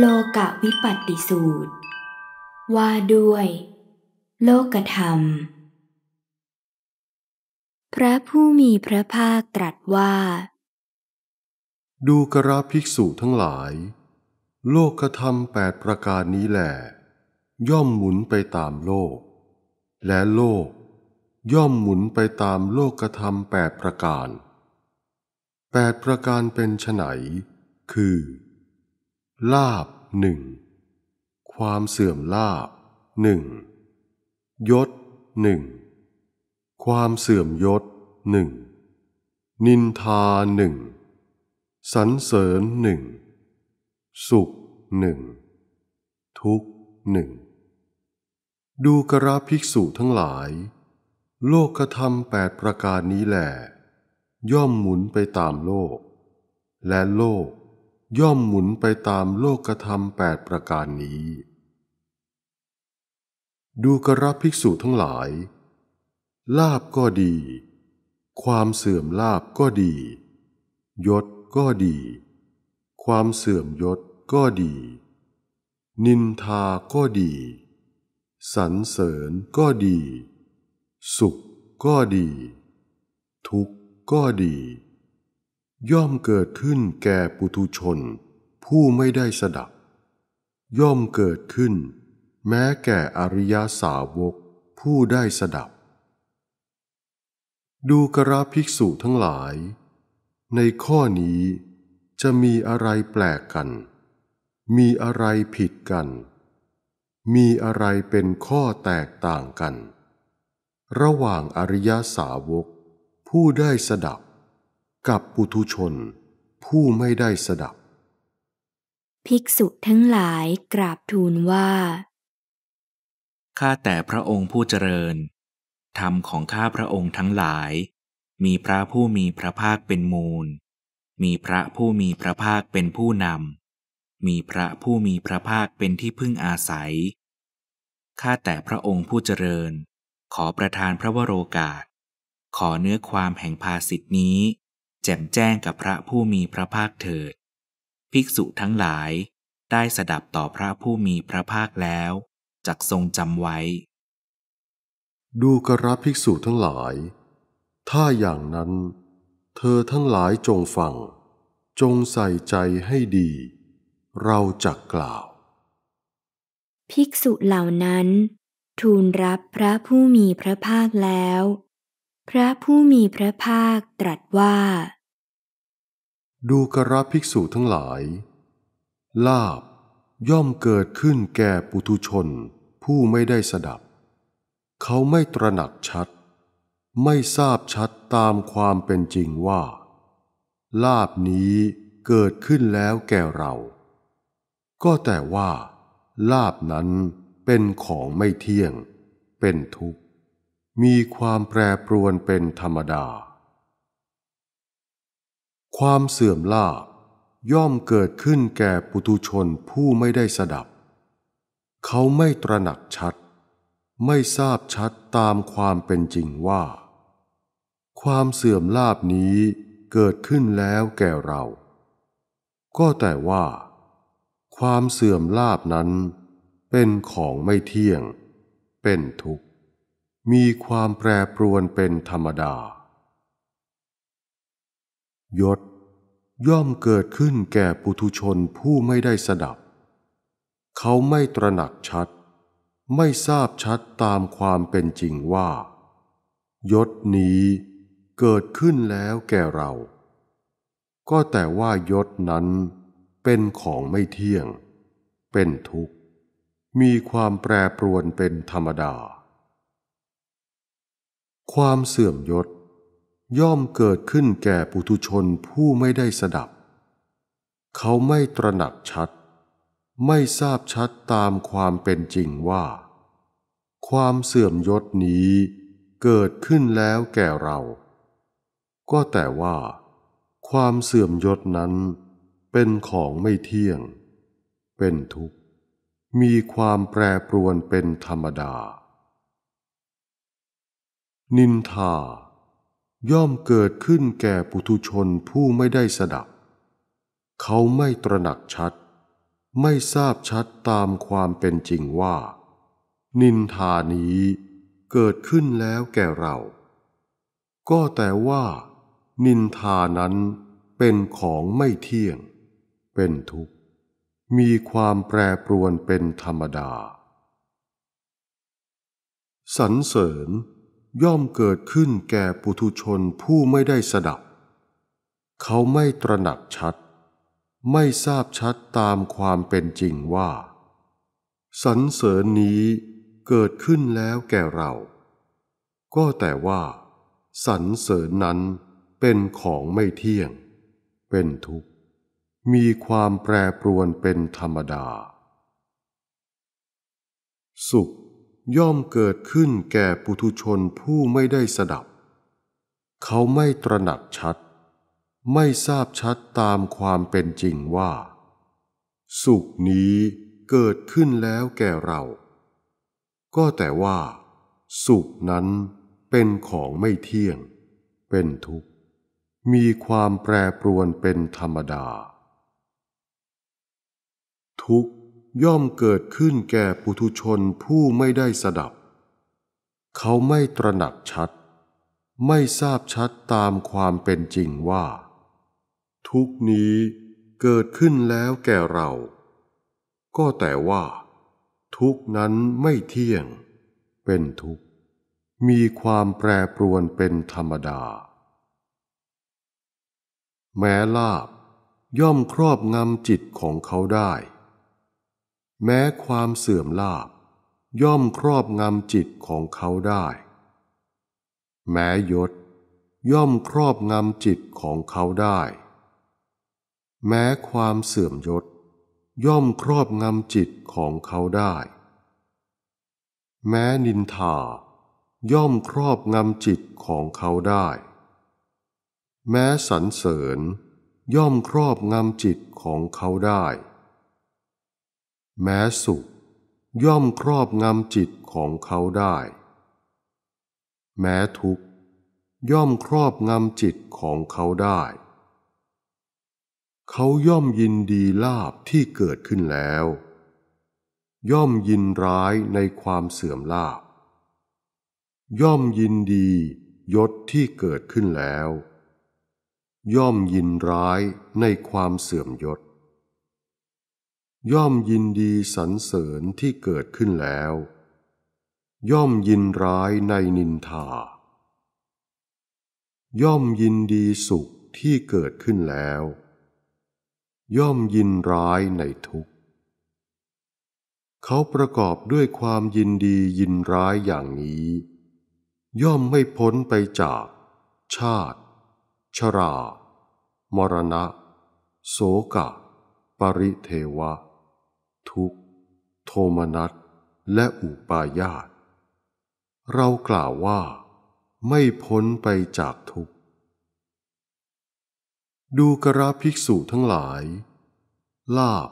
โลกะวิปัตติสูตร ว่าด้วยโลกธรรม พระผู้มีพระภาคตรัสว่า ดูกราภิกษุทั้งหลาย โลกธรรมแปดประการนี้แหละย่อมหมุนไปตามโลก และโลก ย่อมหมุนไปตามโลกธรรมแปดประการแปดประการเป็นไฉนคือลาบหนึ่งความเสื่อมลาบหนึ่งยศหนึ่งความเสื่อมยศหนึ่งนินทาหนึ่งสันเสริญหนึ่งสุขหนึ่งทุกหนึ่งดูกราภิกษุทั้งหลาย โลกธรรมแปดประการนี้แหละย่อมหมุนไปตามโลก และโลกย่อมหมุนไปตามโลกธรรมแปดประการนี้ ดูกระภิกษุทั้งหลาย ลาบก็ดี ความเสื่อมลาบก็ดี ยศก็ดี ความเสื่อมยศก็ดี นินทาก็ดี สรรเสริญก็ดี สุขก็ดี ทุกข์ก็ดีย่อมเกิดขึ้นแก่ปุถุชน ผู้ไม่ได้สดับ ย่อมเกิดขึ้น แม้แก่อริยาสาวกผู้ได้สดับ ดูกราภิกษุทั้งหลาย ในข้อนี้จะมีอะไรแปลกกัน มีอะไรผิดกัน มีอะไรเป็นข้อแตกต่างกัน ระหว่างอริยาสาวก ผู้ได้สดับกับปุถุชนผู้ไม่ได้สดับ ภิกษุทั้งหลายกราบทูลว่า ข้าแต่พระองค์ผู้เจริญธรรมของข้าพระองค์ทั้งหลาย มีพระผู้มีพระภาคเป็นมูล มีพระผู้มีพระภาคเป็นผู้นำมีพระผู้มีพระภาคเป็นที่พึ่งอาศัย ข้าแต่พระองค์ผู้เจริญ ขอประทานพระวโรกาส ขอเนื้อความแห่งภาสิทธินี้แจ่มแจ้งกับพระผู้มีพระภาคเถิด ภิกษุทั้งหลายได้สดับต่อพระผู้มีพระภาคแล้วจักทรงจำไว้ ดูกระภิกษุทั้งหลาย ถ้าอย่างนั้น เธอทั้งหลายจงฟังจงใส่ใจให้ดี เราจักกล่าว ภิกษุเหล่านั้น ทูลรับพระผู้มีพระภาคแล้วพระผู้มีพระภาคตรัสว่า ดูกระภิกษุทั้งหลาย ลาบย่อมเกิดขึ้นแก่ปุถุชนผู้ไม่ได้สดับ เขาไม่ตระหนักชัด ไม่ทราบชัดตามความเป็นจริงว่า ลาบนี้เกิดขึ้นแล้วแก่เรา ก็แต่ว่าลาบนั้นเป็นของไม่เที่ยงเป็นทุกข์มีความแปรปรวนเป็นธรรมดา ความเสื่อมลาบย่อมเกิดขึ้นแก่ปุตุชนผู้ไม่ได้สดับ เขาไม่ตระหนักชัด ไม่ทราบชัดตามความเป็นจริงว่า ความเสื่อมลาบนี้เกิดขึ้นแล้วแก่เรา ก็แต่ว่า ความเสื่อมลาบนั้น เป็นของไม่เที่ยง เป็นทุกข์มีความแปรปรวนเป็นธรรมดา ยศ ย่อมเกิดขึ้นแก่ปุถุชนผู้ไม่ได้สดับ เขาไม่ตระหนักชัด ไม่ทราบชัดตามความเป็นจริงว่า ยศนี้เกิดขึ้นแล้วแก่เรา ก็แต่ว่ายศนั้นเป็นของไม่เที่ยง เป็นทุกข์ มีความแปรปรวนเป็นธรรมดาความเสื่อมยศ ย่อมเกิดขึ้นแก่ปุถุชนผู้ไม่ได้สดับ เขาไม่ตระหนักชัด ไม่ทราบชัดตามความเป็นจริงว่า ความเสื่อมยศนี้เกิดขึ้นแล้วแก่เรา ก็แต่ว่าความเสื่อมยศนั้น เป็นของไม่เที่ยง เป็นทุกข์มีความแปรปรวนเป็นธรรมดานินทา ย่อมเกิดขึ้นแก่ปุถุชนผู้ไม่ได้สดับ เขาไม่ตระหนักชัด ไม่ทราบชัดตามความเป็นจริงว่า นินทานี้เกิดขึ้นแล้วแก่เรา ก็แต่ว่า นินทานั้นเป็นของไม่เที่ยง เป็นทุกข์ มีความแปรปรวนเป็นธรรมดา สรรเสริญย่อมเกิดขึ้นแก่ปุถุชนผู้ไม่ได้สดับ เขาไม่ตระหนักชัด ไม่ทราบชัดตามความเป็นจริงว่า สรรเสริญนี้เกิดขึ้นแล้วแก่เรา ก็แต่ว่า สรรเสริญนั้นเป็นของไม่เที่ยง เป็นทุกข์ มีความแปรปรวนเป็นธรรมดา สุขย่อมเกิดขึ้นแก่ปุถุชนผู้ไม่ได้สดับ เขาไม่ตระหนักชัด ไม่ทราบชัดตามความเป็นจริงว่า สุขนี้เกิดขึ้นแล้วแก่เรา ก็แต่ว่า สุขนั้นเป็นของไม่เที่ยง เป็นทุกข์ มีความแปรปรวนเป็นธรรมดา ทุกข์ย่อมเกิดขึ้นแก่ปุถุชนผู้ไม่ได้สดับ เขาไม่ตระหนักชัด ไม่ทราบชัดตามความเป็นจริงว่า ทุกนี้เกิดขึ้นแล้วแก่เรา ก็แต่ว่าทุกนั้นไม่เที่ยง เป็นทุกข์ มีความแปรปรวนเป็นธรรมดา แม้ลาบย่อมครอบงำจิตของเขาได้แม้ความเสื่อมลาบ ย่อมครอบงำจิตของเขาได้ แม้ยศ ย่อมครอบงำจิตของเขาได้ แม้ความเสื่อมยศ ย่อมครอบงำจิตของเขาได้ แม้นินทา ย่อมครอบงำจิตของเขาได้ แม้สรรเสริญ ย่อมครอบงำจิตของเขาได้แม้สุขย่อมครอบงำจิตของเขาได้ แม้ทุกข์ย่อมครอบงำจิตของเขาได้ เขาย่อมยินดีลาบที่เกิดขึ้นแล้ว ย่อมยินร้ายในความเสื่อมลาบย่อมยินดียศที่เกิดขึ้นแล้ว ย่อมยินร้ายในความเสื่อมยศย่อมยินดีสรรเสริญที่เกิดขึ้นแล้ว ย่อมยินร้ายในนินทา ย่อมยินดีสุขที่เกิดขึ้นแล้ว ย่อมยินร้ายในทุกข์ เขาประกอบด้วยความยินดียินร้ายอย่างนี้ ย่อมไม่พ้นไปจากชาติ ชรา มรณะ โสกะ ปริเทวะทุกข์ โทมนัสและอุปาญาตเรากล่าวว่าไม่พ้นไปจากทุกข์ ดูกราภิกษุทั้งหลาย ลาบ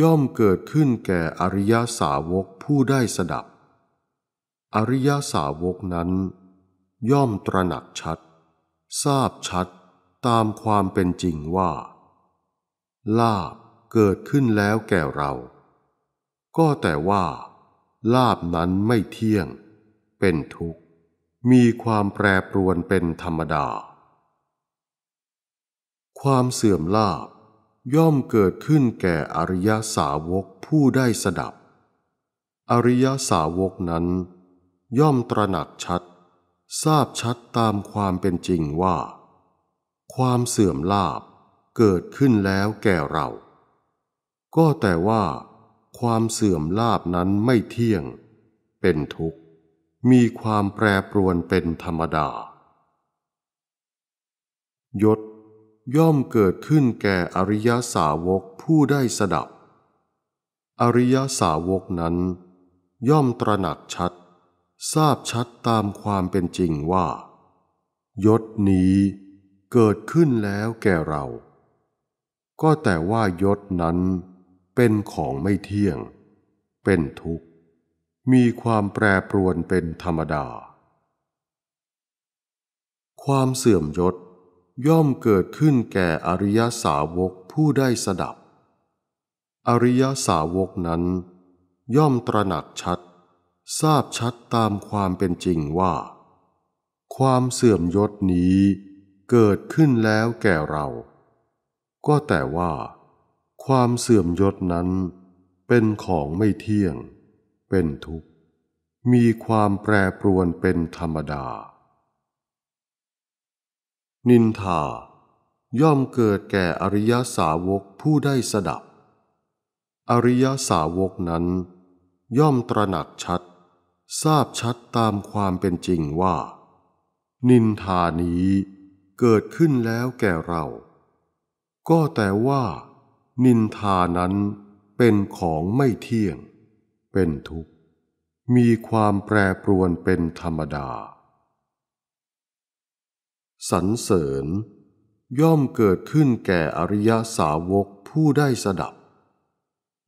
ย่อมเกิดขึ้นแก่อริยาสาวกผู้ได้สดับ อริยาสาวกนั้น ย่อมตระหนักชัด ทราบชัดตามความเป็นจริงว่า ลาบเกิดขึ้นแล้วแก่เราก็แต่ว่า ลาบนั้นไม่เที่ยง เป็นทุกข์ มีความแปรปรวนเป็นธรรมดา ความเสื่อมลาบ ย่อมเกิดขึ้นแก่อริยสาวกผู้ได้สดับ อริยสาวกนั้น ย่อมตระหนักชัด ทราบชัดตามความเป็นจริงว่า ความเสื่อมลาบเกิดขึ้นแล้วแก่เรา ก็แต่ว่าความเสื่อมลาบนั้นไม่เที่ยง เป็นทุกข์ มีความแปรปรวนเป็นธรรมดา ยศย่อมเกิดขึ้นแก่อริยสาวกผู้ได้สดับ อริยสาวกนั้น ย่อมตระหนักชัด ทราบชัดตามความเป็นจริงว่า ยศนี้เกิดขึ้นแล้วแก่เรา ก็แต่ว่ายศนั้นเป็นของไม่เที่ยง เป็นทุกข์ มีความแปรปรวนเป็นธรรมดา ความเสื่อมยศย่อมเกิดขึ้นแก่อริยสาวกผู้ได้สดับ อริยสาวกนั้น ย่อมตระหนักชัด ทราบชัดตามความเป็นจริงว่า ความเสื่อมยศนี้ เกิดขึ้นแล้วแก่เรา ก็แต่ว่าความเสื่อมยศนั้น เป็นของไม่เที่ยง เป็นทุกข์ มีความแปรปรวนเป็นธรรมดา นินทา ย่อมเกิดแก่อริยสาวกผู้ได้สดับ อริยสาวกนั้น ย่อมตระหนักชัด ทราบชัดตามความเป็นจริงว่า นินทานี้เกิดขึ้นแล้วแก่เรา ก็แต่ว่านินทานั้นเป็นของไม่เที่ยง เป็นทุกข์ มีความแปรปรวนเป็นธรรมดาสรรเสริญ ย่อมเกิดขึ้นแก่อริยสาวกผู้ได้สดับ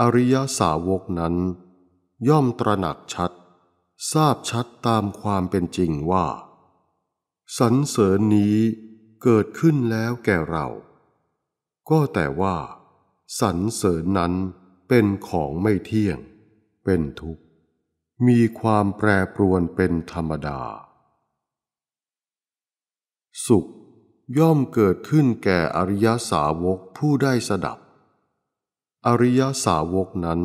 อริยสาวกนั้น ย่อมตระหนักชัด ทราบชัดตามความเป็นจริงว่าสรรเสริญนี้เกิดขึ้นแล้วแก่เรา ก็แต่ว่าสรรเสริญนั้นเป็นของไม่เที่ยง เป็นทุกข์ มีความแปรปรวนเป็นธรรมดา สุขย่อมเกิดขึ้นแก่อริยสาวกผู้ได้สดับ อริยสาวกนั้น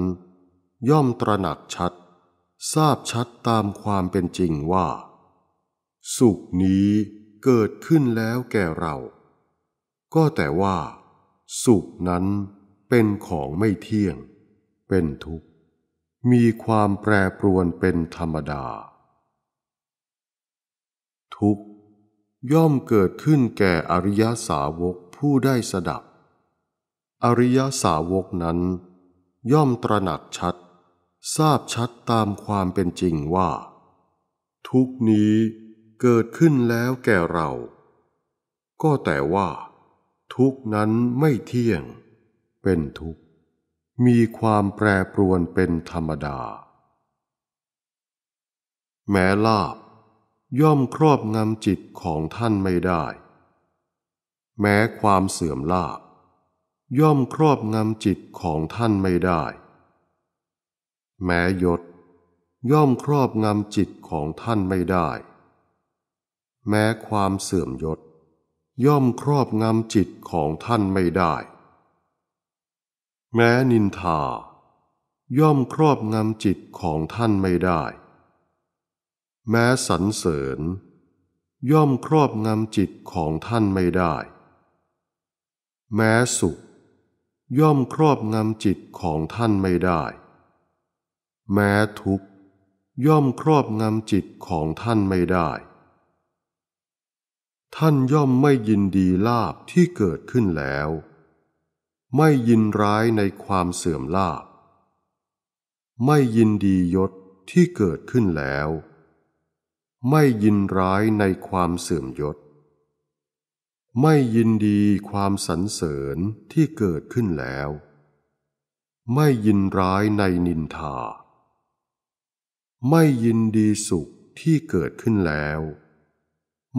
ย่อมตระหนักชัด ทราบชัดตามความเป็นจริงว่า สุขนี้เกิดขึ้นแล้วแก่เรา ก็แต่ว่าสุขนั้นเป็นของไม่เที่ยง เป็นทุกข์ มีความแปรปรวนเป็นธรรมดา ทุกข์ย่อมเกิดขึ้นแก่อริยสาวกผู้ได้สดับ อริยสาวกนั้น ย่อมตระหนักชัด ทราบชัดตามความเป็นจริงว่า ทุกนี้เกิดขึ้นแล้วแก่เรา ก็แต่ว่า ทุกนั้นไม่เที่ยงเป็นทุกข์มีความแปรปรวนเป็นธรรมดา แม้ลาบ ย่อมครอบงำจิตของท่านไม่ได้ แม้ความเสื่อมลาบย่อมครอบงำจิตของท่านไม่ได้ แม้ยศ ย่อมครอบงำจิตของท่านไม่ได้ แม้ความเสื่อมยศ ย่อมครอบงำจิตของท่านไม่ได้แม้นินทา ย่อมครอบงำจิตของท่านไม่ได้ แม้สรรเสริญ ย่อมครอบงำจิตของท่านไม่ได้ แม้สุข ย่อมครอบงำจิตของท่านไม่ได้ แม้ทุกข์ย่อมครอบงำจิตของท่านไม่ได้ ท่านย่อมไม่ยินดีลาบที่เกิดขึ้นแล้วไม่ยินร้ายในความเสื่อมลาบไม่ยินดียศที่เกิดขึ้นแล้ว ไม่ยินร้ายในความเสื่อมยศ ไม่ยินดีความสรรเสริญที่เกิดขึ้นแล้ว ไม่ยินร้ายในนินทา ไม่ยินดีสุขที่เกิดขึ้นแล้ว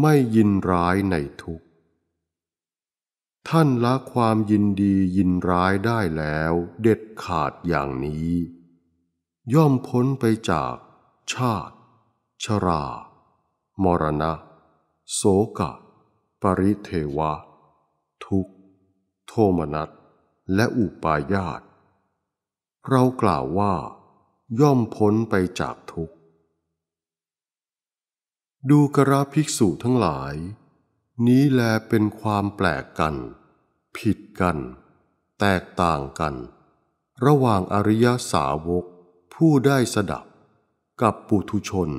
ไม่ยินร้ายในทุกขท่านละความยินดียินร้ายได้แล้วเด็ดขาดอย่างนี้ ย่อมพ้นไปจากชาติ ชรา มรณะโสกะ ปริเทวะ ทุกโทมนัสและอุปายาตเรากล่าวว่า ย่อมพ้นไปจากทุกดูกระภิกษุทั้งหลายนี้แลเป็นความแปลกกัน ผิดกัน แตกต่างกัน ระหว่างอริยสาวก ผู้ได้สดับ กับปุถุชน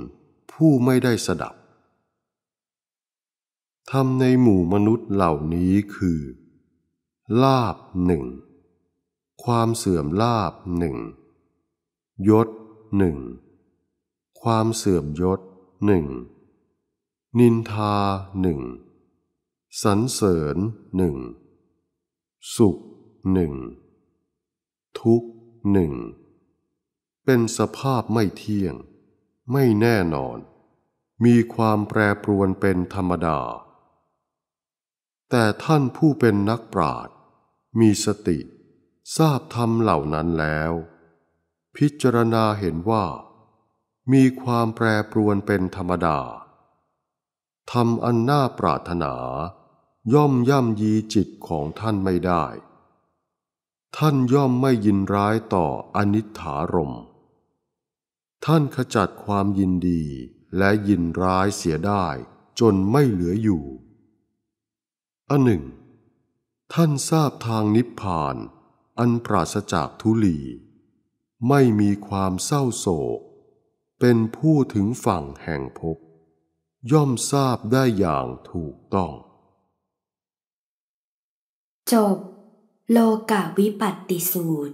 ผู้ไม่ได้สดับทรมในหมู่มนุษย์เหล่านี้คือลาบหนึ่งความเสื่อมลาบหนึ่งยศหนึ่งความเสื่อมยศหนึ่งนินทาหนึ่งสรรเสริญหนึ่งสุขหนึ่งทุกหนึ่งเป็นสภาพไม่เที่ยง ไม่แน่นอน มีความแปรปรวนเป็นธรรมดา แต่ท่านผู้เป็นนักปราชญ์มีสติทราบธรรมเหล่านั้นแล้ว พิจารณาเห็นว่า มีความแปรปรวนเป็นธรรมดาทำอันน่าปรารถนาย่อมย่ำยีจิตของท่านไม่ได้ ท่านย่อมไม่ยินร้ายต่ออนิถารม ท่านขจัดความยินดีและยินร้ายเสียได้จนไม่เหลืออยู่ อันหนึ่ง ท่านทราบทางนิพพาน อันปราศจากทุลี ไม่มีความเศร้าโศก เป็นผู้ถึงฝั่งแห่งภพ ย่อมทราบได้อย่างถูกต้องจบโลกาวิปัตติสูตร